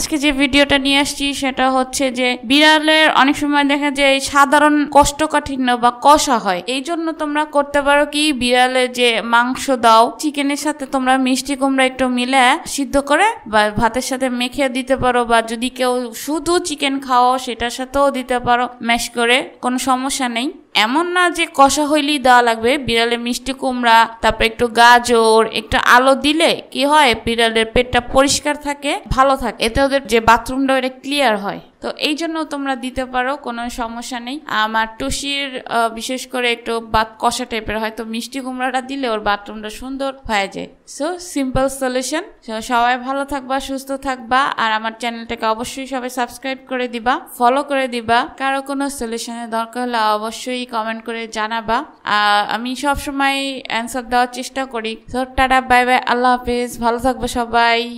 আজকে যে ভিডিওটা নিয়ে আসছি সেটা হচ্ছে যে বিড়ালের অনেক সময় দেখা যায় সাধারণ কষ্টকাঠিন্য বা কষা হয় এই জন্য তোমরা করতে পারো কি বিড়ালে যে মাংস দাও চিকেনের সাথে তোমরা মিষ্টি কুমড়া একটু মিলে সিদ্ধ করে বা ভাতের সাথে মেখে দিতে পারো বা যদি কেউ শুধু চিকেন খাও সেটার সাথেও দিতে পারো ম্যাশ করে কোনো সমস্যা নেই এমন না যে কষা হইলেই দেওয়া লাগবে বিড়ালে মিষ্টি কুমড়া তারপর একটু গাজর একটু আলো দিলে কি হয় বিড়ালের পেটটা পরিষ্কার থাকে ভালো থাকে এতে ওদের যে বাথরুমটা ওটা ক্লিয়ার হয় তো এই জন্য তোমরা দিতে পারো কোনো সমস্যা নেই আমার টুসির বিশেষ করে একটু বাত কষা টাইপের হয়তো মিষ্টি কুমড়াটা দিলে ওর বাথরুমটা সুন্দর হয়ে যায় সো সিম্পল সলিউশন সবাই ভালো থাকবা সুস্থ থাকবা আর আমার চ্যানেলটাকে অবশ্যই সবাই সাবস্ক্রাইব করে দিবা ফলো করে দিবা কারো কোনো সলিউশনের দরকার হলে অবশ্যই কমেন্ট করে জানাবা আমি সবসময় অ্যান্সার দেওয়ার চেষ্টা করি সো টাটা বাই বাই আল্লাহ হাফেজ ভালো থাকবা সবাই